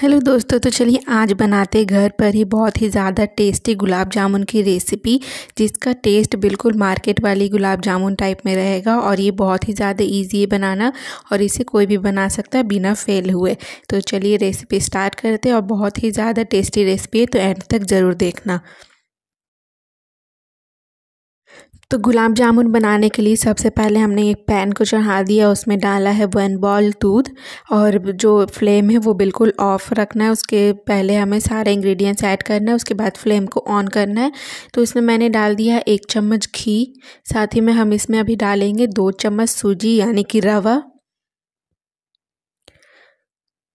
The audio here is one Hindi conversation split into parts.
हेलो दोस्तों तो चलिए आज बनाते घर पर ही बहुत ही ज़्यादा टेस्टी गुलाब जामुन की रेसिपी जिसका टेस्ट बिल्कुल मार्केट वाली गुलाब जामुन टाइप में रहेगा और ये बहुत ही ज़्यादा इजी है बनाना और इसे कोई भी बना सकता है बिना फेल हुए तो चलिए रेसिपी स्टार्ट करते हैं और बहुत ही ज़्यादा टेस्टी रेसिपी है तो एंड तक ज़रूर देखना तो गुलाब जामुन बनाने के लिए सबसे पहले हमने एक पैन को चढ़ा दिया उसमें डाला है वन बॉल दूध और जो फ्लेम है वो बिल्कुल ऑफ़ रखना है उसके पहले हमें सारे इंग्रेडिएंट्स ऐड करना है उसके बाद फ्लेम को ऑन करना है तो इसमें मैंने डाल दिया है एक चम्मच घी साथ ही में हम इसमें अभी डालेंगे दो चम्मच सूजी यानी कि रवा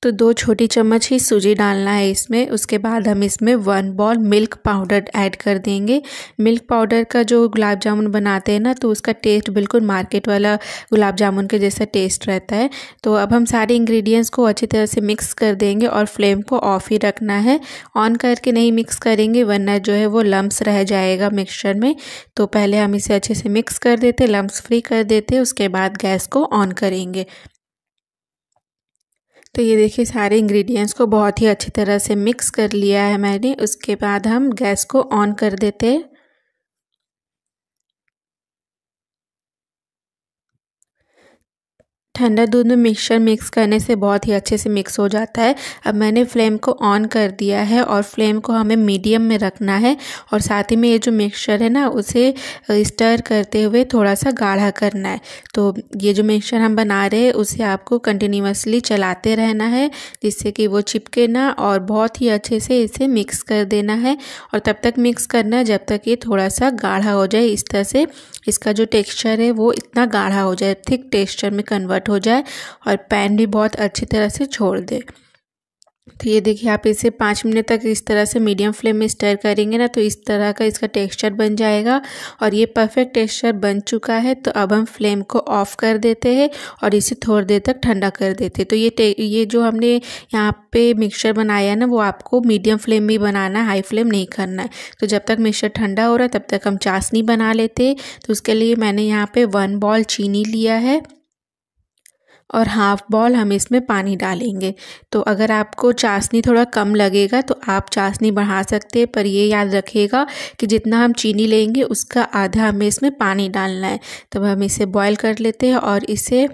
तो दो छोटी चम्मच ही सूजी डालना है इसमें उसके बाद हम इसमें one bowl milk powder add कर देंगे मिल्क पाउडर का जो गुलाब जामुन बनाते हैं ना तो उसका टेस्ट बिल्कुल मार्केट वाला गुलाब जामुन के जैसा टेस्ट रहता है तो अब हम सारे इंग्रेडिएंट्स को अच्छी तरह से मिक्स कर देंगे और फ्लेम को ऑफ ही रखना है ऑन करके नहीं मिक्स करेंगे वरना जो है वो लम्ब्स रह जाएगा मिक्सचर में तो पहले हम इसे अच्छे से मिक्स कर देते लम्ब्स फ्री कर देते उसके बाद गैस को ऑन करेंगे तो ये देखिए सारे इंग्रेडिएंट्स को बहुत ही अच्छी तरह से मिक्स कर लिया है मैंने उसके बाद हम गैस को ऑन कर देते हैं ठंडा दूध में मिक्सचर मिक्स करने से बहुत ही अच्छे से मिक्स हो जाता है अब मैंने फ्लेम को ऑन कर दिया है और फ्लेम को हमें मीडियम में रखना है और साथ ही में ये जो मिक्सचर है ना उसे स्टर करते हुए थोड़ा सा गाढ़ा करना है तो ये जो मिक्सचर हम बना रहे हैं उसे आपको कंटिन्यूसली चलाते रहना है जिससे कि वो चिपके ना और बहुत ही अच्छे से इसे मिक्स कर देना है और तब तक मिक्स करना जब तक ये थोड़ा सा गाढ़ा हो जाए इस तरह से इसका जो टेक्सचर है वो इतना गाढ़ा हो जाए थिक टेक्सचर में कन्वर्ट हो जाए और पैन भी बहुत अच्छी तरह से छोड़ दे तो ये देखिए आप इसे पाँच मिनट तक इस तरह से मीडियम फ्लेम में स्टर करेंगे ना तो इस तरह का इसका टेक्सचर बन जाएगा और ये परफेक्ट टेक्सचर बन चुका है तो अब हम फ्लेम को ऑफ़ कर देते हैं और इसे थोड़ी देर तक ठंडा कर देते हैं तो ये ये जो हमने यहाँ पे मिक्सचर बनाया है ना वो आपको मीडियम फ्लेम में बनाना है हाई फ्लेम नहीं करना है तो जब तक मिक्सचर ठंडा हो रहा है तब तक हम चाशनी बना लेते तो उसके लिए मैंने यहाँ पर वन बॉल चीनी लिया है और हाफ बॉल हम इसमें पानी डालेंगे तो अगर आपको चाशनी थोड़ा कम लगेगा तो आप चाशनी बढ़ा सकते हैं पर ये याद रखिएगा कि जितना हम चीनी लेंगे उसका आधा हमें इसमें पानी डालना है तब हम इसे बॉयल कर लेते हैं और इसे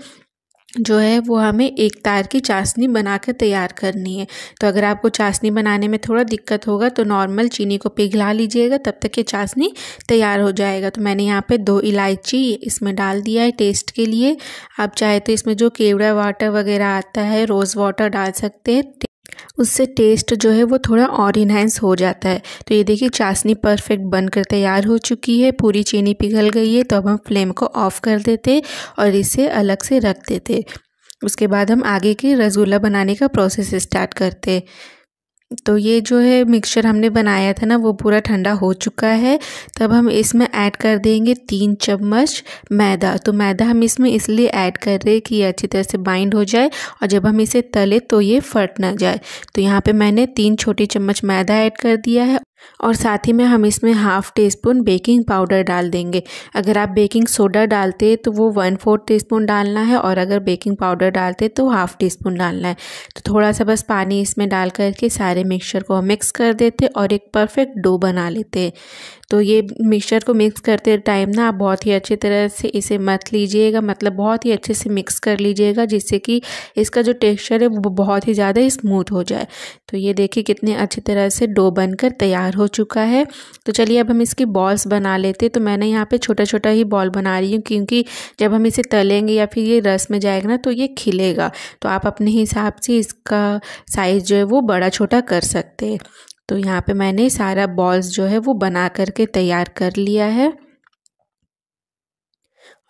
जो है वो हमें एक तार की चाशनी बना कर तैयार करनी है तो अगर आपको चाशनी बनाने में थोड़ा दिक्कत होगा तो नॉर्मल चीनी को पिघला लीजिएगा तब तक ये चाशनी तैयार हो जाएगा तो मैंने यहाँ पे दो इलायची इसमें डाल दिया है टेस्ट के लिए आप चाहे तो इसमें जो केवड़ा वाटर वगैरह आता है रोज़ वाटर डाल सकते हैं उससे टेस्ट जो है वो थोड़ा और इन्हेंस हो जाता है तो ये देखिए चाशनी परफेक्ट बनकर तैयार हो चुकी है पूरी चीनी पिघल गई है तो अब हम फ्लेम को ऑफ़ कर देते और इसे अलग से रख देते उसके बाद हम आगे के रसगुल्ला बनाने का प्रोसेस स्टार्ट करते तो ये जो है मिक्सचर हमने बनाया था ना वो पूरा ठंडा हो चुका है तब हम इसमें ऐड कर देंगे तीन चम्मच मैदा तो मैदा हम इसमें इसलिए ऐड कर रहे हैं कि ये अच्छी तरह से बाइंड हो जाए और जब हम इसे तले तो ये फट ना जाए तो यहाँ पे मैंने तीन छोटी चम्मच मैदा ऐड कर दिया है और साथ ही में हम इसमें half teaspoon baking powder डाल देंगे अगर आप बेकिंग सोडा डालते तो वो वन फोर्थ टी स्पून डालना है और अगर बेकिंग पाउडर डालते तो हाफ़ टी स्पून डालना है तो थोड़ा सा बस पानी इसमें डाल करके सारे मिक्सचर को हम मिक्स कर देते और एक परफेक्ट डो बना लेते तो ये मिक्सचर को मिक्स करते टाइम ना आप बहुत ही अच्छी तरह से इसे मत लीजिएगा मतलब बहुत ही अच्छे से मिक्स कर लीजिएगा जिससे कि इसका जो टेक्स्चर है वो बहुत ही ज़्यादा स्मूथ हो जाए तो ये देखिए कितने अच्छी तरह से डो बनकर तैयार तैयार हो चुका है तो चलिए अब हम इसकी बॉल्स बना लेते हैं तो मैंने यहाँ पे छोटा छोटा ही बॉल बना रही हूँ क्योंकि जब हम इसे तलेंगे या फिर ये रस में जाएगा ना तो ये खिलेगा तो आप अपने हिसाब से इसका साइज़ जो है वो बड़ा छोटा कर सकते हैं तो यहाँ पे मैंने सारा बॉल्स जो है वो बना करके तैयार कर लिया है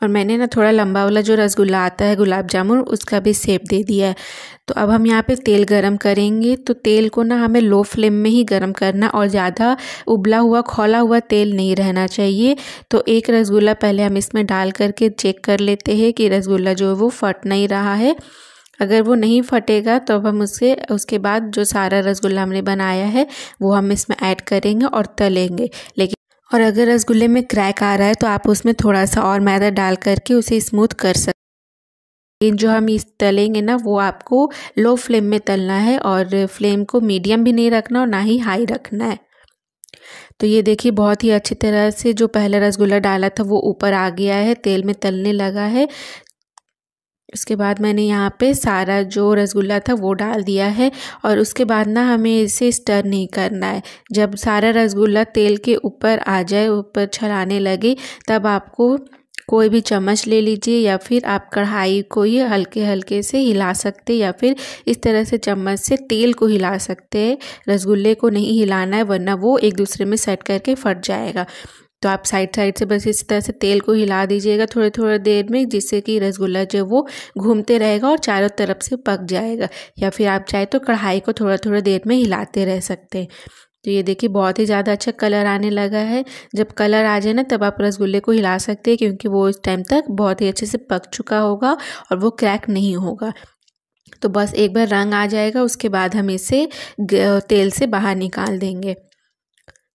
और मैंने ना थोड़ा लंबा वाला जो रसगुल्ला आता है गुलाब जामुन उसका भी सेप दे दिया है तो अब हम यहाँ पे तेल गरम करेंगे तो तेल को ना हमें लो फ्लेम में ही गरम करना और ज़्यादा उबला हुआ खोला हुआ तेल नहीं रहना चाहिए तो एक रसगुल्ला पहले हम इसमें डाल करके चेक कर लेते हैं कि रसगुल्ला जो है वो फट नहीं रहा है अगर वो नहीं फटेगा तो अब हम उसके उसके बाद जो सारा रसगुल्ला हमने बनाया है वो हम इसमें ऐड करेंगे और तलेंगे लेकिन और अगर रसगुल्ले में क्रैक आ रहा है तो आप उसमें थोड़ा सा और मैदा डाल करके उसे स्मूथ कर सकते लेकिन जो हम इस तलेंगे ना वो आपको लो फ्लेम में तलना है और फ्लेम को मीडियम भी नहीं रखना और ना ही हाई रखना है तो ये देखिए बहुत ही अच्छी तरह से जो पहला रसगुल्ला डाला था वो ऊपर आ गया है तेल में तलने लगा है उसके बाद मैंने यहाँ पे सारा जो रसगुल्ला था वो डाल दिया है और उसके बाद ना हमें इसे स्टर नहीं करना है जब सारा रसगुल्ला तेल के ऊपर आ जाए ऊपर छलाने लगे तब आपको कोई भी चम्मच ले लीजिए या फिर आप कढ़ाई को ही हल्के हल्के से हिला सकते या फिर इस तरह से चम्मच से तेल को हिला सकते हैं रसगुल्ले को नहीं हिलाना है वरना वो एक दूसरे में सेट करके फट जाएगा तो आप साइड साइड से बस इस तरह से तेल को हिला दीजिएगा थोड़े थोड़े देर में जिससे कि रसगुल्ला जो वो घूमते रहेगा और चारों तरफ से पक जाएगा या फिर आप चाहे तो कढ़ाई को थोड़ा थोड़ा देर में हिलाते रह सकते हैं तो ये देखिए बहुत ही ज़्यादा अच्छा कलर आने लगा है जब कलर आ जाए ना तब आप रसगुल्ले को हिला सकते हैं क्योंकि वो इस टाइम तक बहुत ही अच्छे से पक चुका होगा और वो क्रैक नहीं होगा तो बस एक बार रंग आ जाएगा उसके बाद हम इसे तेल से बाहर निकाल देंगे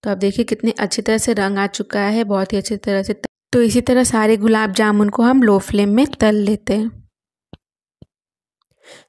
तो आप देखिए कितने अच्छी तरह से रंग आ चुका है बहुत ही अच्छी तरह से तो इसी तरह सारे गुलाब जामुन को हम लो फ्लेम में तल लेते हैं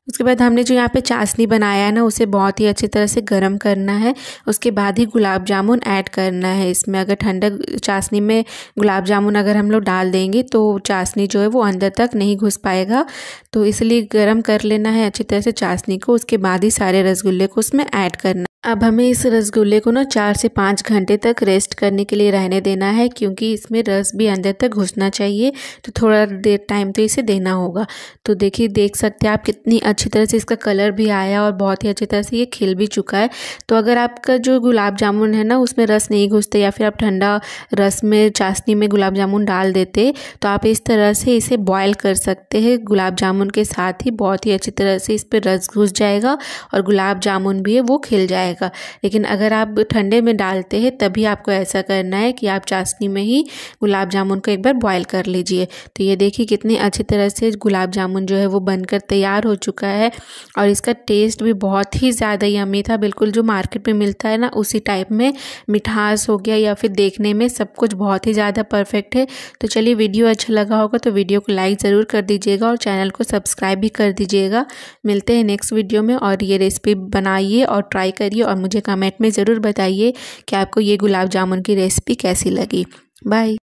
उसके बाद हमने जो यहाँ पे चाशनी बनाया है ना उसे बहुत ही अच्छी तरह से गर्म करना है उसके बाद ही गुलाब जामुन ऐड करना है इसमें अगर ठंडक चाशनी में गुलाब जामुन अगर हम लोग डाल देंगे तो चाशनी जो है वो अंदर तक नहीं घुस पाएगा तो इसलिए गर्म कर लेना है अच्छी तरह से चाशनी को उसके बाद ही सारे रसगुल्ले को उसमें ऐड करना अब हमें इस रसगुल्ले को ना चार से पाँच घंटे तक रेस्ट करने के लिए रहने देना है क्योंकि इसमें रस भी अंदर तक घुसना चाहिए तो थोड़ा देर टाइम तो इसे देना होगा तो देखिए देख सकते हैं आप कितनी अच्छी तरह से इसका कलर भी आया और बहुत ही अच्छी तरह से ये खिल भी चुका है तो अगर आपका जो गुलाब जामुन है ना उसमें रस नहीं घुसते या फिर आप ठंडा रस में चाशनी में गुलाब जामुन डाल देते तो आप इस तरह से इसे बॉयल कर सकते हैं गुलाब जामुन के साथ ही बहुत ही अच्छी तरह से इस पर रस घुस जाएगा और गुलाब जामुन भी है वो खिल जाएगा जाएगा लेकिन अगर आप ठंडे में डालते हैं तभी आपको ऐसा करना है कि आप चाशनी में ही गुलाब जामुन को एक बार बॉयल कर लीजिए तो ये देखिए कितने अच्छी तरह से गुलाब जामुन जो है वो बनकर तैयार हो चुका है और इसका टेस्ट भी बहुत ही ज़्यादा यमी था बिल्कुल जो मार्केट में मिलता है ना उसी टाइप में मिठास हो गया या फिर देखने में सब कुछ बहुत ही ज़्यादा परफेक्ट है तो चलिए वीडियो अच्छा लगा होगा तो वीडियो को लाइक ज़रूर कर दीजिएगा और चैनल को सब्सक्राइब भी कर दीजिएगा मिलते हैं नेक्स्ट वीडियो में और ये रेसिपी बनाइए और ट्राई करिए करूँगी और मुझे कमेंट में ज़रूर बताइए कि आपको ये गुलाब जामुन की रेसिपी कैसी लगी बाय